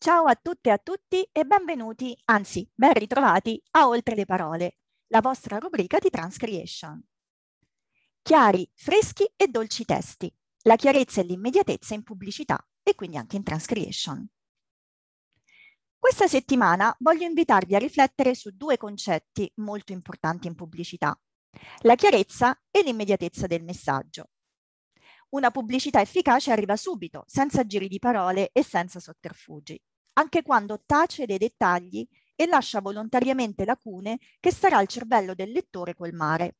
Ciao a tutte e a tutti e benvenuti, anzi ben ritrovati a Oltre le Parole, la vostra rubrica di Transcreation. Chiari, freschi e dolci testi, la chiarezza e l'immediatezza in pubblicità e quindi anche in Transcreation. Questa settimana voglio invitarvi a riflettere su due concetti molto importanti in pubblicità, la chiarezza e l'immediatezza del messaggio una pubblicità efficace arriva subito, senza giri di parole e senza sotterfugi, anche quando tace dei dettagli e lascia volontariamente lacune che starà al cervello del lettore colmare.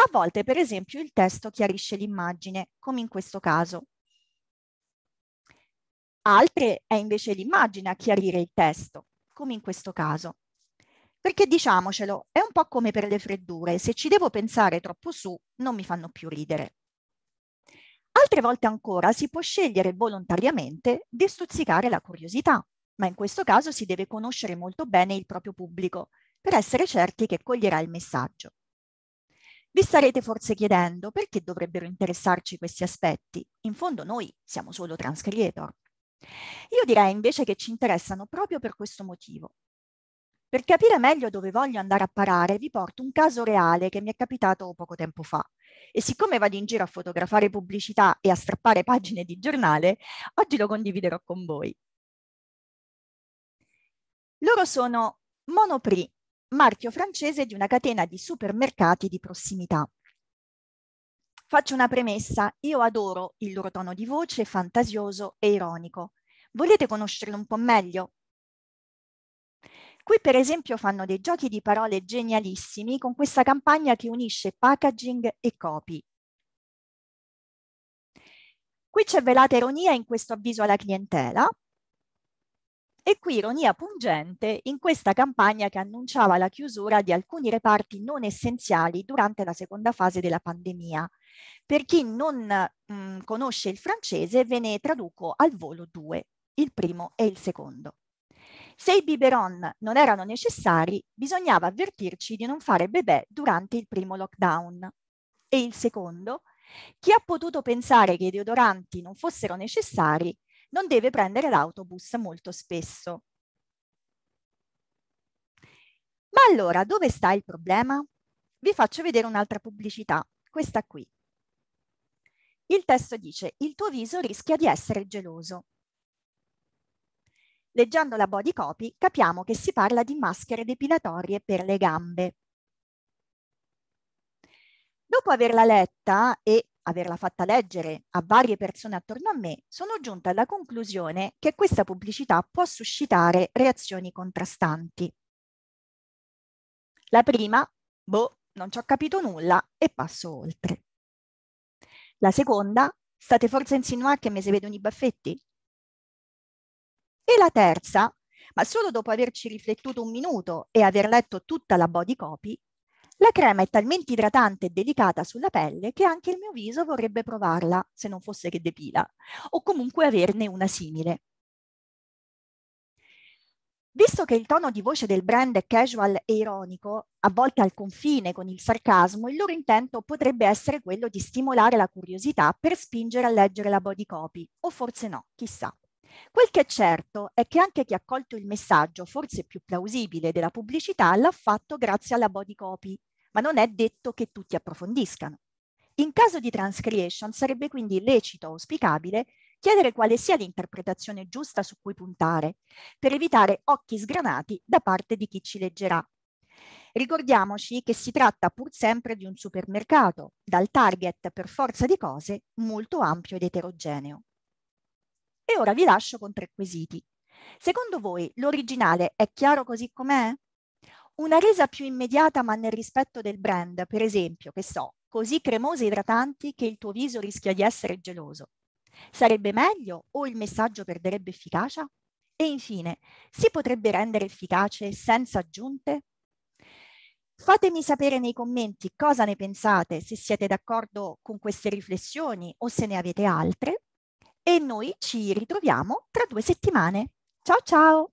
A volte, per esempio, il testo chiarisce l'immagine, come in questo caso. Altre è invece l'immagine a chiarire il testo, come in questo caso. Perché diciamocelo, è un po' come per le freddure, se ci devo pensare troppo su, non mi fanno più ridere. Altre volte ancora si può scegliere volontariamente di stuzzicare la curiosità, ma in questo caso si deve conoscere molto bene il proprio pubblico per essere certi che coglierà il messaggio. Vi starete forse chiedendo perché dovrebbero interessarci questi aspetti? In fondo noi siamo solo transcreator. Io direi invece che ci interessano proprio per questo motivo, per capire meglio dove voglio andare a parare, vi porto un caso reale che mi è capitato poco tempo fa. E siccome vado in giro a fotografare pubblicità e a strappare pagine di giornale, oggi lo condividerò con voi. Loro sono Monoprix, marchio francese di una catena di supermercati di prossimità. Faccio una premessa, io adoro il loro tono di voce fantasioso e ironico. Volete conoscerlo un po' meglio? Qui per esempio fanno dei giochi di parole genialissimi con questa campagna che unisce packaging e copy. Qui c'è velata ironia in questo avviso alla clientela e qui ironia pungente in questa campagna che annunciava la chiusura di alcuni reparti non essenziali durante la seconda fase della pandemia. Per chi non mh, mm, conosce il francese ve ne traduco al volo due, il primo e il secondo. Se i biberon non erano necessari, bisognava avvertirci di non fare bebè durante il primo lockdown. E il secondo, chi ha potuto pensare che i deodoranti non fossero necessari, non deve prendere l'autobus molto spesso. Ma allora, dove sta il problema? Vi faccio vedere un'altra pubblicità, questa qui. Il testo dice, il tuo viso rischia di essere geloso. Leggendo la body copy capiamo che si parla di maschere depilatorie per le gambe. Dopo averla letta e averla fatta leggere a varie persone attorno a me, sono giunta alla conclusione che questa pubblicità può suscitare reazioni contrastanti. La prima, boh, non ci ho capito nulla e passo oltre. La seconda, state forse a insinuare che mi si vedono i baffetti? E la terza, ma solo dopo averci riflettuto un minuto e aver letto tutta la body copy, la crema è talmente idratante e delicata sulla pelle che anche il mio viso vorrebbe provarla, se non fosse che depila, o comunque averne una simile. Visto che il tono di voce del brand è casual e ironico, a volte al confine con il sarcasmo, il loro intento potrebbe essere quello di stimolare la curiosità per spingere a leggere la body copy, o forse no, chissà. Quel che è certo è che anche chi ha colto il messaggio, forse più plausibile, della pubblicità l'ha fatto grazie alla body copy, ma non è detto che tutti approfondiscano. In caso di transcreation sarebbe quindi lecito o auspicabile chiedere quale sia l'interpretazione giusta su cui puntare, per evitare occhi sgranati da parte di chi ci leggerà. Ricordiamoci che si tratta pur sempre di un supermercato, dal target per forza di cose molto ampio ed eterogeneo. E ora vi lascio con tre quesiti. Secondo voi l'originale è chiaro così com'è? Una resa più immediata ma nel rispetto del brand, per esempio, che so, così cremose e idratanti che il tuo viso rischia di essere geloso. Sarebbe meglio o il messaggio perderebbe efficacia? E infine, si potrebbe rendere efficace senza aggiunte? Fatemi sapere nei commenti cosa ne pensate, se siete d'accordo con queste riflessioni o se ne avete altre e noi ci ritroviamo tra due settimane. Ciao ciao!